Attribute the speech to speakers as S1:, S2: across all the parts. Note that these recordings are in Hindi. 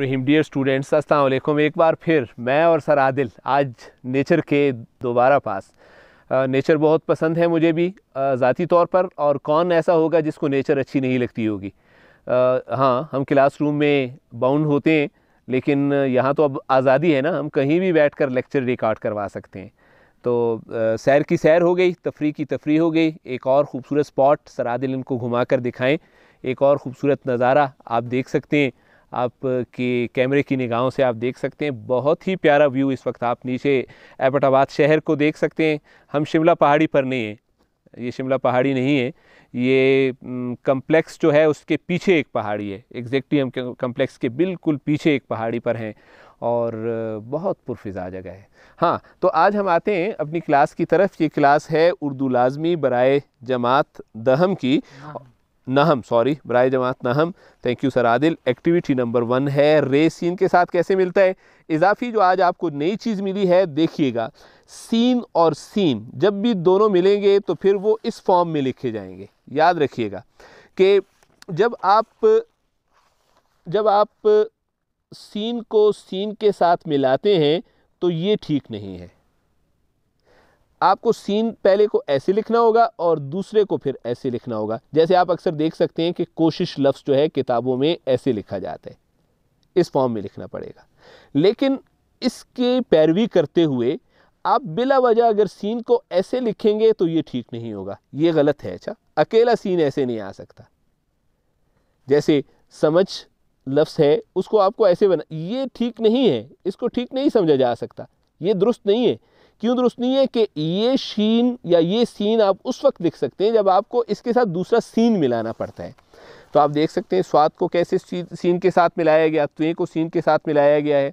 S1: रहीम डियर स्टूडेंट्स अस्सलाम एक बार फिर मैं और सर आदिल आज नेचर के दोबारा पास नेचर बहुत पसंद है मुझे भी ज़ाती तौर पर और कौन ऐसा होगा जिसको नेचर अच्छी नहीं लगती होगी हाँ हम क्लासरूम में बाउंड होते हैं लेकिन यहाँ तो अब आज़ादी है ना हम कहीं भी बैठ कर लेक्चर रिकॉर्ड करवा सकते हैं तो सैर की सैर हो गई तफरी की तफरी हो गई एक और ख़ूबसूरत स्पॉट सरादिल इनको घुमा कर दिखाएँ एक और ख़ूबसूरत नज़ारा आप देख सकते हैं आपके कैमरे की निगाहों से आप देख सकते हैं बहुत ही प्यारा व्यू इस वक्त आप नीचे एपटाबाद शहर को देख सकते हैं हम शिमला पहाड़ी पर नहीं हैं ये शिमला पहाड़ी नहीं है ये कम्प्लेक्स जो है उसके पीछे एक पहाड़ी है एग्जैक्टली हम कम्प्लेक्स के बिल्कुल पीछे एक पहाड़ी पर हैं और बहुत पुरफिज़ा जगह है हाँ तो आज हम आते हैं अपनी क्लास की तरफ ये क्लास है उर्दू लाजमी बरए जमात दहम की हाँ। नहम सॉरी बर जमात नहम thank you sir Adil activity number one है रे सीन के साथ कैसे मिलता है इजाफी जो आज आपको नई चीज़ मिली है देखिएगा सीन और सीन जब भी दोनों मिलेंगे तो फिर वो इस फॉर्म में लिखे जाएंगे याद रखिएगा कि जब आप जब आप सीन को सीन के साथ मिलाते हैं तो ये ठीक नहीं है आपको सीन पहले को ऐसे लिखना होगा और दूसरे को फिर ऐसे लिखना होगा जैसे आप अक्सर देख सकते हैं कि कोशिश लफ्ज़ जो है किताबों में ऐसे लिखा जाता है इस फॉर्म में लिखना पड़ेगा लेकिन इसके पैरवी करते हुए आप बिला वजह अगर सीन को ऐसे लिखेंगे तो ये ठीक नहीं होगा ये गलत है अच्छा अकेला सीन ऐसे नहीं आ सकता जैसे समझ लफ्स है उसको आपको ऐसे बना ये ठीक नहीं है इसको ठीक नहीं समझा जा सकता ये दुरुस्त नहीं है क्यों दुरुस्त नहीं है कि ये शीन या ये सीन आप उस वक्त लिख सकते हैं जब आपको इसके साथ दूसरा सीन मिलाना पड़ता है तो आप देख सकते हैं स्वाद को कैसे सीन के साथ मिलाया गया त्वे को सीन के साथ मिलाया गया है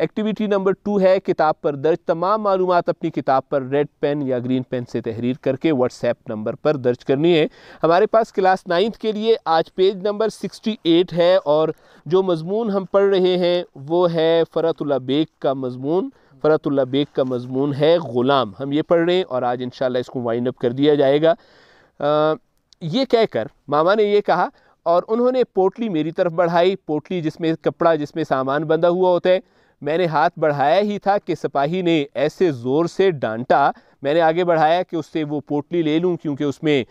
S1: एक्टिविटी नंबर टू है किताब पर दर्ज तमाम मालूम अपनी किताब पर रेड पेन या ग्रीन पेन से तहरीर करके व्हाट्सएप नंबर पर दर्ज करनी है हमारे पास क्लास नाइन्थ के लिए आज पेज नंबर सिक्सटी एट है और जो मजमून हम पढ़ रहे हैं वो है फ़रतुल्ला बेग का मजमून फ़रतुल्ल बेग का मजमून है ग़ुलाम हम ये पढ़ रहे हैं और आज इन इसको वाइंड अप कर दिया जाएगा आ, ये कहकर मामा ने ये कहा और उन्होंने पोटली मेरी तरफ बढ़ाई पोटली जिसमें कपड़ा जिसमें सामान बंधा हुआ होता है मैंने हाथ बढ़ाया ही था कि सिपाही ने ऐसे ज़ोर से डांटा मैंने आगे बढ़ाया कि उससे वो पोटली ले लूँ क्योंकि उसमें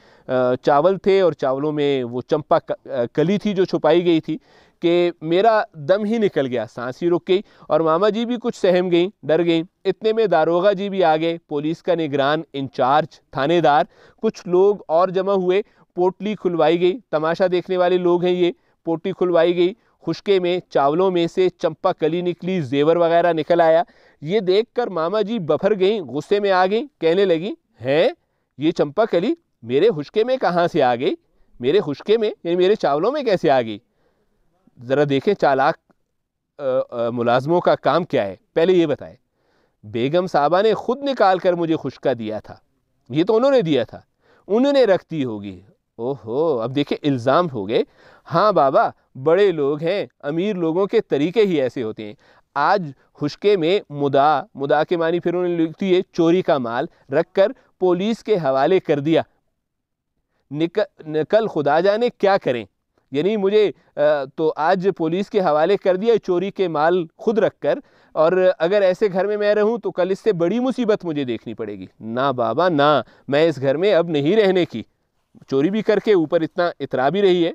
S1: चावल थे और चावलों में वो चंपा कली थी जो छुपाई गई थी कि मेरा दम ही निकल गया सांस ही रुक गई और मामा जी भी कुछ सहम गई डर गई इतने में दारोगा जी भी आ गए पुलिस का निगरान इंचार्ज थानेदार कुछ लोग और जमा हुए पोटली खुलवाई गई तमाशा देखने वाले लोग हैं ये पोटली खुलवाई गई खुशके में चावलों में से चंपा कली निकली जेवर वगैरह निकल आया ये देख कर मामा जी बफर गई गुस्से में आ गई कहने लगी हैं ये चंपा कली मेरे हुशके में कहाँ से आ गई मेरे हुशके में यानी मेरे चावलों में कैसे आ गई ज़रा देखें चालाक मुलाजमों का काम क्या है पहले ये बताएं बेगम साहबा ने ख़ुद निकाल कर मुझे खुशका दिया था ये तो उन्होंने दिया था उन्होंने रख दी होगी ओहो अब देखिए इल्ज़ाम हो गए हाँ बाबा बड़े लोग हैं अमीर लोगों के तरीके ही ऐसे होते हैं आज हुशके में मुदा मुदा के मानी फिर उन्होंने लिख दिए चोरी का माल रख कर पुलिस के हवाले कर दिया निक, निकल खुदा जाने क्या करें यानी मुझे तो आज पुलिस के हवाले कर दिया चोरी के माल खुद रख कर और अगर ऐसे घर में मैं रहूं तो कल इससे बड़ी मुसीबत मुझे देखनी पड़ेगी ना बाबा ना मैं इस घर में अब नहीं रहने की चोरी भी करके ऊपर इतना इतरा भी रही है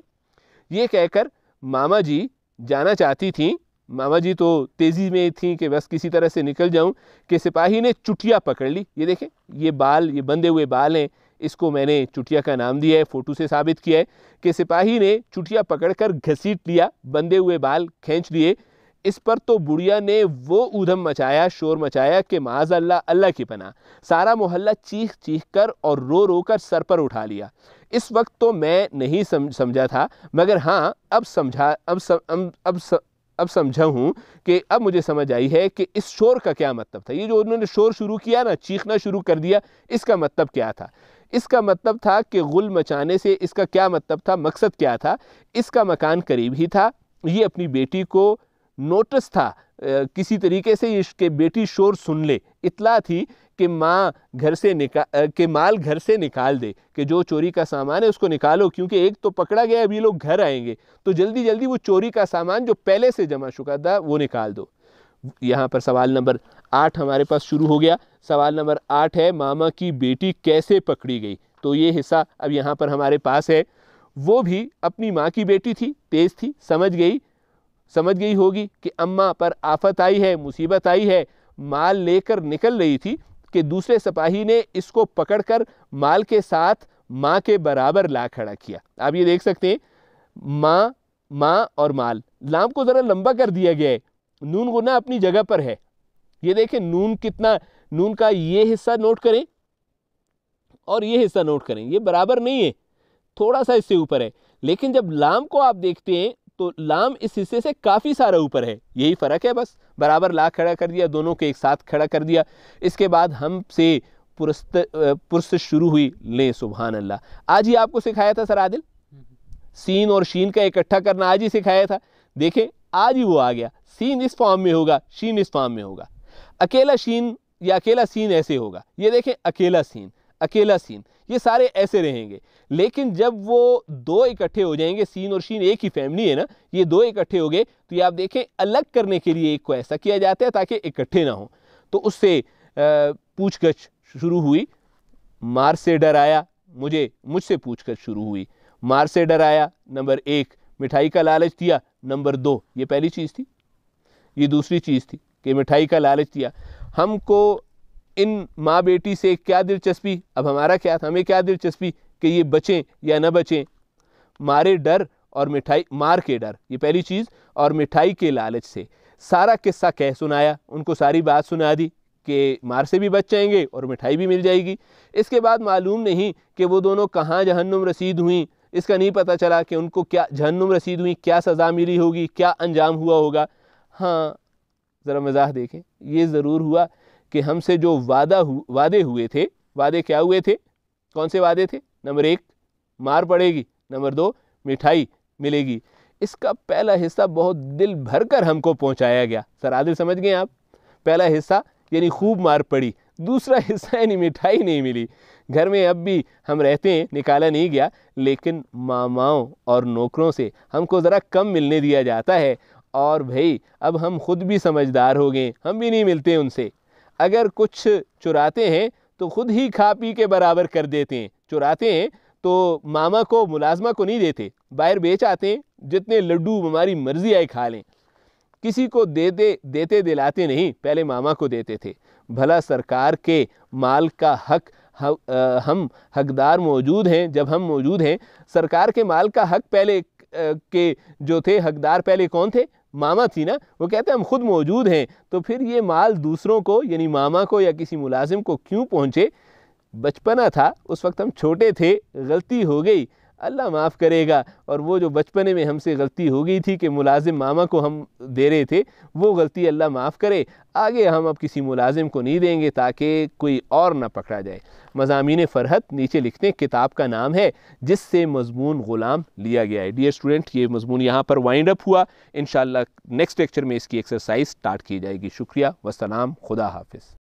S1: ये कहकर मामा जी जाना चाहती थी मामा जी तो तेज़ी में थी कि बस किसी तरह से निकल जाऊं कि सिपाही ने चुटिया पकड़ ली ये देखें ये बाल ये बंधे हुए बाल हैं इसको मैंने चुटिया का नाम दिया है फ़ोटो से साबित किया है कि सिपाही ने चुटिया पकड़कर घसीट लिया बंधे हुए बाल खींच लिए इस पर तो बुढ़िया ने वो ऊधम मचाया शोर मचाया कि माज अल्लाह अल्लाह की पना सारा मोहल्ला चीख चीख कर और रो रो कर सर पर उठा लिया इस वक्त तो मैं नहीं समझा था मगर हाँ अब समझा अब सम, अब अब, सम, अब समझा हूँ कि अब मुझे समझ आई है कि इस शोर का क्या मतलब था ये जो उन्होंने शोर शुरू किया ना चीखना शुरू कर दिया इसका मतलब क्या था इसका मतलब था कि गुल मचाने से इसका क्या मतलब था मकसद क्या था इसका मकान करीब ही था ये अपनी बेटी को नोटिस था किसी तरीके से इसके बेटी शोर सुन ले इतला थी कि माँ घर से निका के माल घर से निकाल दे कि जो चोरी का सामान है उसको निकालो क्योंकि एक तो पकड़ा गया अभी लोग घर आएंगे तो जल्दी जल्दी वो चोरी का सामान जो पहले से जमा चुका था वो निकाल दो यहाँ पर सवाल नंबर आठ हमारे पास शुरू हो गया सवाल नंबर आठ है मामा की बेटी कैसे पकड़ी गई तो ये हिस्सा अब यहाँ पर हमारे पास है वो भी अपनी माँ की बेटी थी तेज़ थी समझ गई समझ गई होगी कि अम्मा पर आफत आई है मुसीबत आई है माल लेकर निकल रही थी कि दूसरे सिपाही ने इसको पकड़कर माल के साथ माँ के बराबर ला खड़ा किया आप ये देख सकते हैं माँ माँ और माल लाम को ज़रा लंबा कर दिया गया है नून गुना अपनी जगह पर है ये देखें नून कितना नून का ये हिस्सा नोट करें और ये हिस्सा नोट करें ये बराबर नहीं है थोड़ा सा इससे ऊपर है लेकिन जब लाम को आप देखते हैं तो लाम इस हिस्से से काफ़ी सारा ऊपर है यही फ़र्क है बस बराबर ला खड़ा कर दिया दोनों को एक साथ खड़ा कर दिया इसके बाद हम से पुरस्त पुरस्त शुरू हुई ले सुबहान अल्लाह आज ही आपको सिखाया था सर आदिल सीन और शीन का इकट्ठा करना आज ही सिखाया था देखें आज ही वो आ गया सीन इस फॉर्म में होगा शीन इस फॉर्म में होगा अकेला शीन या अकेला सीन ऐसे होगा ये देखें अकेला सीन अकेला सीन ये सारे ऐसे रहेंगे लेकिन जब वो दो इकट्ठे हो जाएंगे सीन और शीन एक ही फैमिली है ना ये दो इकट्ठे हो गए तो ये आप देखें अलग करने के लिए एक को ऐसा किया जाता है ताकि इकट्ठे ना हो तो उससे पूछगछ शुरू हुई मार से डर आया मुझे मुझसे पूछकर शुरू हुई मार से डर आया नंबर एक मिठाई का लालच दिया नंबर दो ये पहली चीज़ थी ये दूसरी चीज़ थी कि मिठाई का लालच दिया हमको इन माँ बेटी से क्या दिलचस्पी अब हमारा क्या था हमें क्या दिलचस्पी कि ये बचें या न बचें मारे डर और मिठाई मार के डर ये पहली चीज़ और मिठाई के लालच से सारा किस्सा कह सुनाया उनको सारी बात सुना दी कि मार से भी बच जाएंगे और मिठाई भी मिल जाएगी इसके बाद मालूम नहीं कि वो दोनों कहाँ जहन्नुम रसीद हुई इसका नहीं पता चला कि उनको क्या जहन्नुम रसीद हुई क्या सज़ा मिली होगी क्या अंजाम हुआ होगा हाँ ज़रा मज़ाक देखें ये ज़रूर हुआ कि हमसे जो वादा हु, वादे हुए थे वादे क्या हुए थे कौन से वादे थे नंबर एक मार पड़ेगी नंबर दो मिठाई मिलेगी इसका पहला हिस्सा बहुत दिल भर कर हमको पहुंचाया गया सर आदिल समझ गए आप पहला हिस्सा यानी खूब मार पड़ी दूसरा हिस्सा यानी मिठाई नहीं मिली घर में अब भी हम रहते हैं निकाला नहीं गया लेकिन मामाओं और नौकरों से हमको ज़रा कम मिलने दिया जाता है और भाई अब हम खुद भी समझदार हो गए हम भी नहीं मिलते उनसे अगर कुछ चुराते हैं तो ख़ुद ही खा पी के बराबर कर देते हैं चुराते हैं तो मामा को मुलाजमा को नहीं देते बाहर बेच आते हैं जितने लड्डू हमारी मर्ज़ी आए खा लें किसी को देते देते दिलाते नहीं पहले मामा को देते थे भला सरकार के माल का हक हम हकदार मौजूद हैं जब हम मौजूद हैं सरकार के माल का हक पहले के जो थे हकदार पहले कौन थे मामा थी ना वो कहते हैं हम खुद मौजूद हैं तो फिर ये माल दूसरों को यानी मामा को या किसी मुलाजिम को क्यों पहुँचे बचपना था उस वक्त हम छोटे थे गलती हो गई अल्लाह माफ़ करेगा और वो जो बचपने में हमसे गलती हो गई थी कि मुलाजिम मामा को हम दे रहे थे वो गलती अल्लाह माफ़ करे आगे हम अब किसी मुलाजिम को नहीं देंगे ताकि कोई और ना पकड़ा जाए मजामी फ़रहत नीचे लिखते हैं किताब का नाम है जिससे मजमून ग़ुलाम लिया गया है डियर स्टूडेंट ये मजमून यहाँ पर वाइंड अप हुआ इन नेक्स्ट लेक्चर में इसकी एक्सरसाइज स्टार्ट की जाएगी शुक्रिया वसलाम खुदा हाफिज़